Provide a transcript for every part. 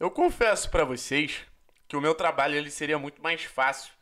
Eu confesso para vocês que o meu trabalho ele seria muito mais fácil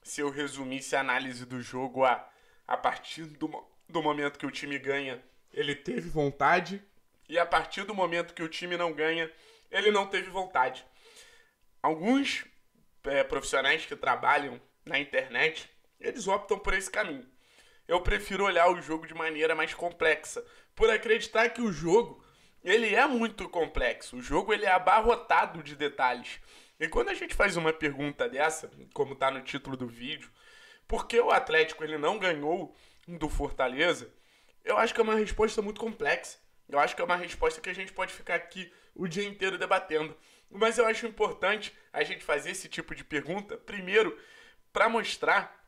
se eu resumisse a análise do jogo a, a partir do, do momento que o time ganha, ele teve vontade, e a partir do momento que o time não ganha, ele não teve vontade. Alguns é, profissionais que trabalham na internet, eles optam por esse caminho. Eu prefiro olhar o jogo de maneira mais complexa, por acreditar que o jogo ele é muito complexo. O jogo ele é abarrotado de detalhes. E quando a gente faz uma pergunta dessa, como está no título do vídeo, por que o Atlético ele não ganhou do Fortaleza? Eu acho que é uma resposta muito complexa. Eu acho que é uma resposta que a gente pode ficar aqui o dia inteiro debatendo. Mas eu acho importante a gente fazer esse tipo de pergunta, primeiro, para mostrar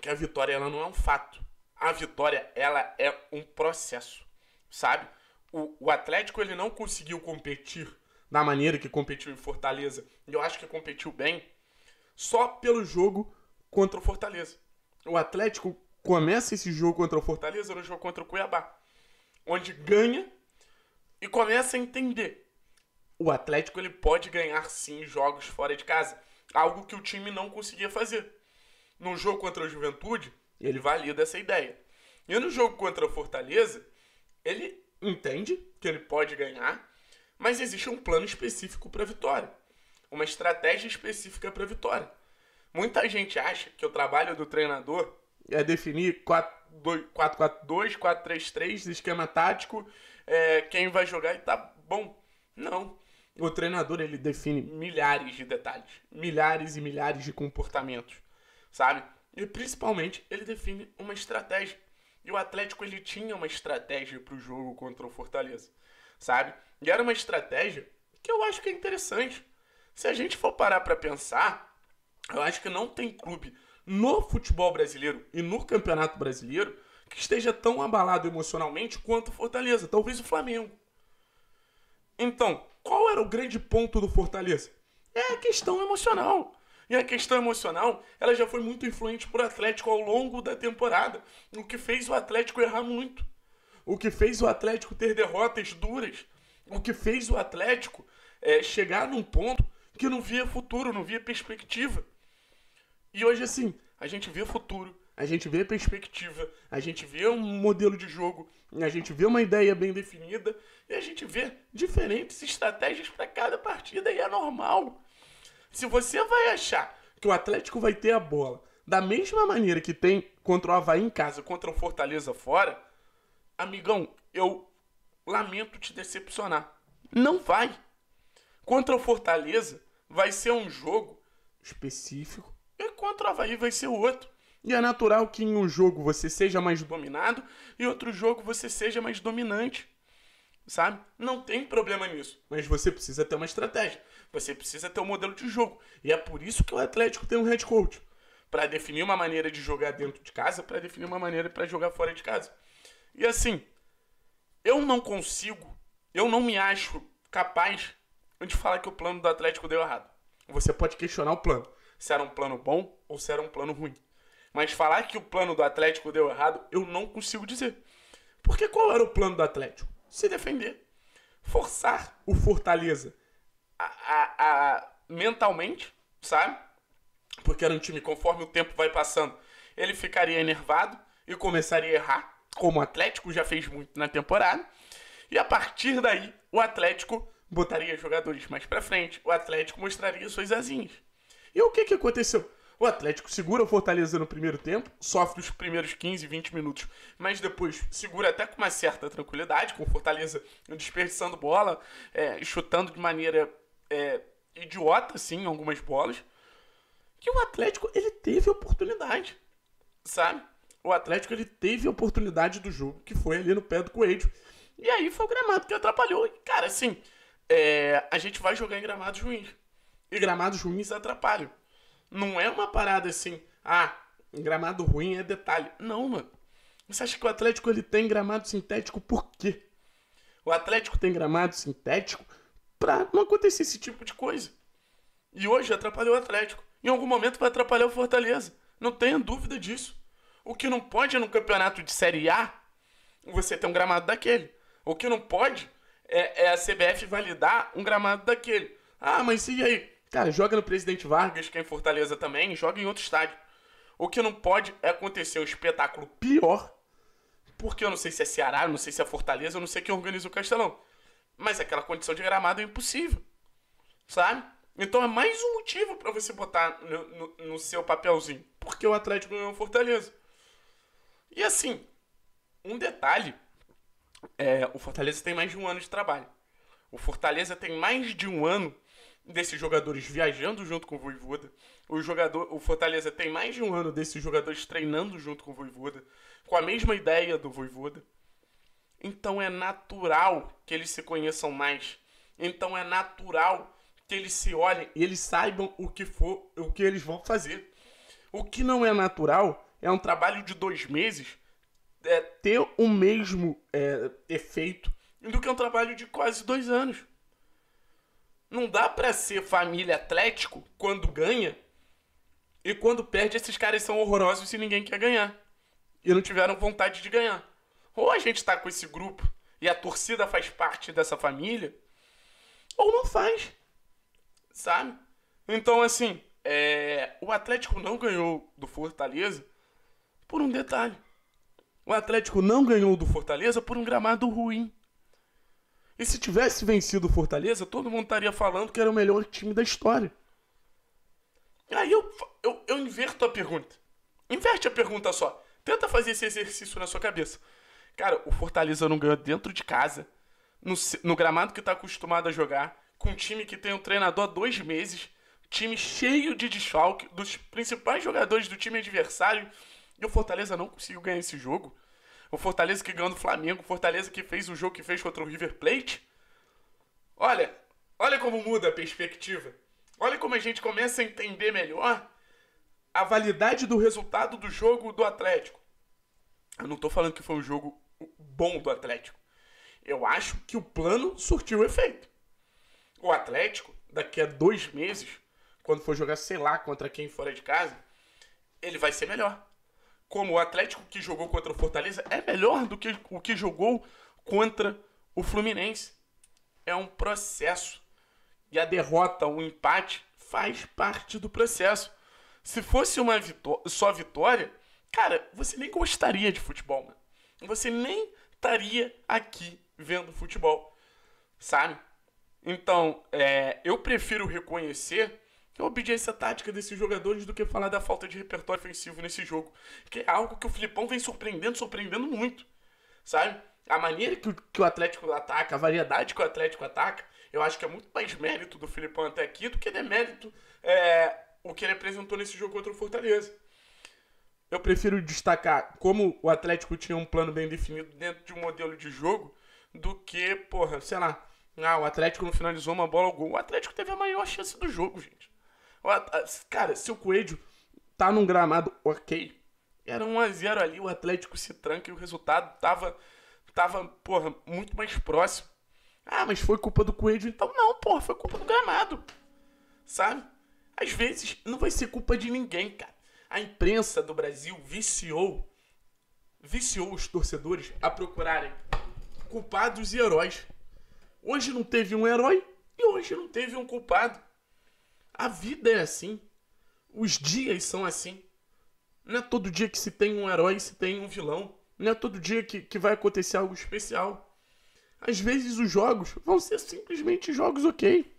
que a vitória ela não é um fato. A vitória ela é um processo, sabe? o, o Atlético ele não conseguiu competir da maneira que competiu em Fortaleza, e eu acho que competiu bem, só pelo jogo contra o Fortaleza. O Atlético começa esse jogo contra o Fortaleza no jogo contra o Cuiabá, onde ganha e começa a entender. O Atlético ele pode ganhar sim jogos fora de casa, algo que o time não conseguia fazer. No jogo contra a Juventude, ele valida essa ideia. E no jogo contra o Fortaleza, ele entende que ele pode ganhar, mas existe um plano específico para a vitória, uma estratégia específica para a vitória. Muita gente acha que o trabalho do treinador é definir 4-4-2, 4-3-3, esquema tático, é, quem vai jogar e tá bom. Não. O treinador ele define milhares de detalhes, milhares e milhares de comportamentos, sabe? E principalmente ele define uma estratégia. E o Atlético ele tinha uma estratégia para o jogo contra o Fortaleza, sabe? E era uma estratégia que eu acho que é interessante. Se a gente for parar para pensar, eu acho que não tem clube no futebol brasileiro e no Campeonato Brasileiro que esteja tão abalado emocionalmente quanto o Fortaleza, talvez o Flamengo. Então, qual era o grande ponto do Fortaleza? É a questão emocional. E a questão emocional, ela já foi muito influente para o Atlético ao longo da temporada, o que fez o Atlético errar muito, o que fez o Atlético ter derrotas duras, o que fez o Atlético é, chegar num ponto que não via futuro, não via perspectiva. E hoje, assim, a gente vê futuro, a gente vê perspectiva, a gente vê um modelo de jogo, a gente vê uma ideia bem definida e a gente vê diferentes estratégias para cada partida e é normal. Se você vai achar que o Atlético vai ter a bola da mesma maneira que tem contra o Havaí em casa, contra o Fortaleza fora, amigão, eu lamento te decepcionar. Não vai. Contra o Fortaleza vai ser um jogo específico e contra o Havaí vai ser outro. E é natural que em um jogo você seja mais dominado e outro jogo você seja mais dominante sabe? Não tem problema nisso. Mas você precisa ter uma estratégia. Você precisa ter um modelo de jogo. E é por isso que o Atlético tem um head coach. Para definir uma maneira de jogar dentro de casa, para definir uma maneira para jogar fora de casa. E assim, eu não consigo, eu não me acho capaz de falar que o plano do Atlético deu errado. Você pode questionar o plano, se era um plano bom ou se era um plano ruim. Mas falar que o plano do Atlético deu errado, eu não consigo dizer. Porque qual era o plano do Atlético? se defender, forçar o Fortaleza a, a, a mentalmente, sabe? Porque era um time, conforme o tempo vai passando, ele ficaria enervado e começaria a errar, como o Atlético já fez muito na temporada. E a partir daí, o Atlético botaria jogadores mais para frente, o Atlético mostraria suas asinhas. E o que, que aconteceu? O Atlético segura o Fortaleza no primeiro tempo, sofre os primeiros 15, 20 minutos, mas depois segura até com uma certa tranquilidade, com o Fortaleza desperdiçando bola, é, chutando de maneira é, idiota, sim, algumas bolas. Que o Atlético ele teve oportunidade, sabe? O Atlético ele teve oportunidade do jogo, que foi ali no pé do Coelho. E aí foi o gramado que atrapalhou. E, cara, assim, é, a gente vai jogar em gramados ruins. E gramados ruins atrapalham. Não é uma parada assim, ah, gramado ruim é detalhe. Não, mano. Você acha que o Atlético ele tem gramado sintético por quê? O Atlético tem gramado sintético pra não acontecer esse tipo de coisa. E hoje atrapalhou o Atlético. Em algum momento vai atrapalhar o Fortaleza. Não tenha dúvida disso. O que não pode é no campeonato de Série A você ter um gramado daquele. O que não pode é, é a CBF validar um gramado daquele. Ah, mas e aí? Cara, joga no Presidente Vargas, que é em Fortaleza também, joga em outro estádio. O que não pode é acontecer um espetáculo pior, porque eu não sei se é Ceará, eu não sei se é Fortaleza, eu não sei quem organiza o Castelão. Mas aquela condição de gramado é impossível, sabe? Então é mais um motivo para você botar no, no, no, seu papelzinho. Porque o Atlético ganhou o Fortaleza. E assim, um detalhe: é, o Fortaleza tem mais de um ano de trabalho. O Fortaleza tem mais de um ano desses jogadores viajando junto com o Voivoda. O jogador, o Fortaleza tem mais de um ano desses jogadores treinando junto com o Voivoda, com a mesma ideia do Voivoda. Então é natural que eles se conheçam mais. Então é natural que eles se olhem e eles saibam o que for, o que eles vão fazer. O que não é natural é um trabalho de dois meses é, ter o mesmo é, efeito do que um trabalho de quase dois anos. Não dá pra ser família Atlético quando ganha e quando perde, esses caras são horrorosos e ninguém quer ganhar. E não tiveram vontade de ganhar. Ou a gente tá com esse grupo e a torcida faz parte dessa família, ou não faz. Sabe? Então, assim, é... o Atlético não ganhou do Fortaleza por um detalhe. O Atlético não ganhou do Fortaleza por um gramado ruim. E se tivesse vencido o Fortaleza, todo mundo estaria falando que era o melhor time da história. Aí eu, eu, eu inverto a pergunta. Inverte a pergunta só. Tenta fazer esse exercício na sua cabeça. Cara, o Fortaleza não ganhou dentro de casa, no, no gramado que está acostumado a jogar, com um time que tem um treinador há dois meses, time cheio de desfalque, dos principais jogadores do time adversário, e o Fortaleza não conseguiu ganhar esse jogo. O Fortaleza que ganhou do Flamengo, o Fortaleza que fez o jogo que fez contra o River Plate. Olha, olha como muda a perspectiva. Olha como a gente começa a entender melhor a validade do resultado do jogo do Atlético. Eu não estou falando que foi um jogo bom do Atlético. Eu acho que o plano surtiu efeito. O Atlético, daqui a dois meses, quando for jogar, sei lá, contra quem fora de casa, ele vai ser melhor como o Atlético que jogou contra o Fortaleza é melhor do que o que jogou contra o Fluminense. É um processo. E a derrota, o empate, faz parte do processo. Se fosse uma vitó só vitória, cara, você nem gostaria de futebol, mano. Você nem estaria aqui vendo futebol, sabe? Então, é, eu prefiro reconhecer a obediência tática desses jogadores do que falar da falta de repertório ofensivo nesse jogo. Que é algo que o Filipão vem surpreendendo, surpreendendo muito. Sabe? A maneira que, que o Atlético ataca, a variedade que o Atlético ataca, eu acho que é muito mais mérito do Filipão até aqui do que demérito é, o que ele apresentou nesse jogo contra o Fortaleza. Eu prefiro destacar como o Atlético tinha um plano bem definido dentro de um modelo de jogo do que, porra, sei lá, ah, o Atlético não finalizou uma bola ao gol. O Atlético teve a maior chance do jogo, gente. Tá, cara, se o Coelho tá num gramado ok, era 1x0 ali, o Atlético se tranca e o resultado tava, tava, porra, muito mais próximo. Ah, mas foi culpa do Coelho então? Não, porra, foi culpa do gramado. Sabe? Às vezes não vai ser culpa de ninguém, cara. A imprensa do Brasil viciou viciou os torcedores a procurarem culpados e heróis. Hoje não teve um herói e hoje não teve um culpado. A vida é assim. Os dias são assim. Não é todo dia que se tem um herói, se tem um vilão. Não é todo dia que, que vai acontecer algo especial. Às vezes os jogos vão ser simplesmente jogos ok.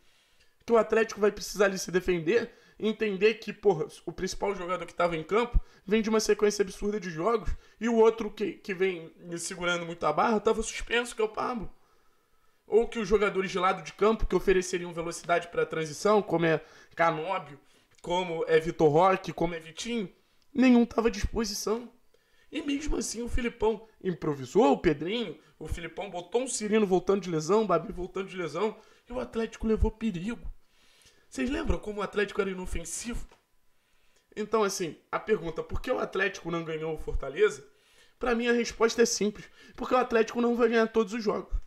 Que o Atlético vai precisar de se defender entender que, porra, o principal jogador que estava em campo vem de uma sequência absurda de jogos e o outro que, que vem segurando muito a barra estava suspenso, que é o Pablo ou que os jogadores de lado de campo que ofereceriam velocidade para a transição, como é Canóbio, como é Vitor Roque, como é Vitinho, nenhum estava à disposição. E mesmo assim o Filipão improvisou o Pedrinho, o Filipão botou um Cirino voltando de lesão, o Babi voltando de lesão, e o Atlético levou perigo. Vocês lembram como o Atlético era inofensivo? Então, assim, a pergunta por que o Atlético não ganhou o Fortaleza? Para mim a resposta é simples, porque o Atlético não vai ganhar todos os jogos.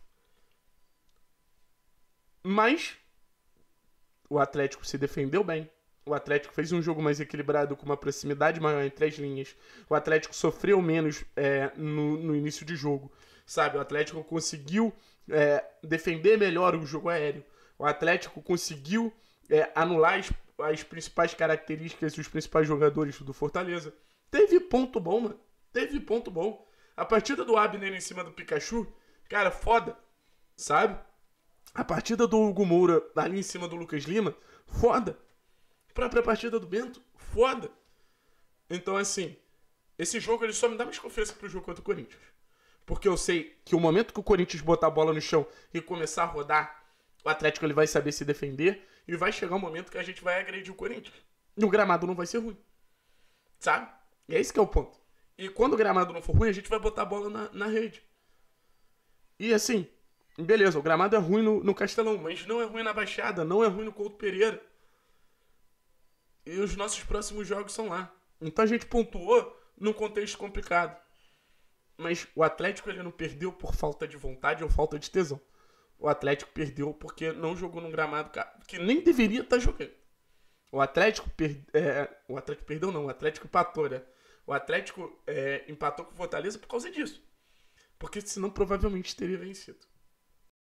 Mas o Atlético se defendeu bem. O Atlético fez um jogo mais equilibrado, com uma proximidade maior entre as linhas. O Atlético sofreu menos é, no, no, início de jogo, sabe? O Atlético conseguiu é, defender melhor o jogo aéreo. O Atlético conseguiu é, anular as, as, principais características e os principais jogadores do Fortaleza. Teve ponto bom, mano. Teve ponto bom. A partida do Abner em cima do Pikachu, cara, foda, sabe? A partida do Hugo Moura ali em cima do Lucas Lima, foda. A própria partida do Bento, foda. Então, assim, esse jogo ele só me dá mais confiança pro jogo contra o Corinthians. Porque eu sei que o momento que o Corinthians botar a bola no chão e começar a rodar, o Atlético ele vai saber se defender e vai chegar um momento que a gente vai agredir o Corinthians. E o gramado não vai ser ruim. Sabe? E é esse que é o ponto. E quando o gramado não for ruim, a gente vai botar a bola na, na rede. E assim, Beleza, o gramado é ruim no, no Castelão, mas não é ruim na Baixada, não é ruim no Couto Pereira. E os nossos próximos jogos são lá. Então a gente pontuou num contexto complicado. Mas o Atlético ele não perdeu por falta de vontade ou falta de tesão. O Atlético perdeu porque não jogou num gramado que nem deveria estar tá jogando. O Atlético É, o Atlético perdeu não, o Atlético empatou, né? O Atlético é, empatou com o Fortaleza por causa disso. Porque senão provavelmente teria vencido.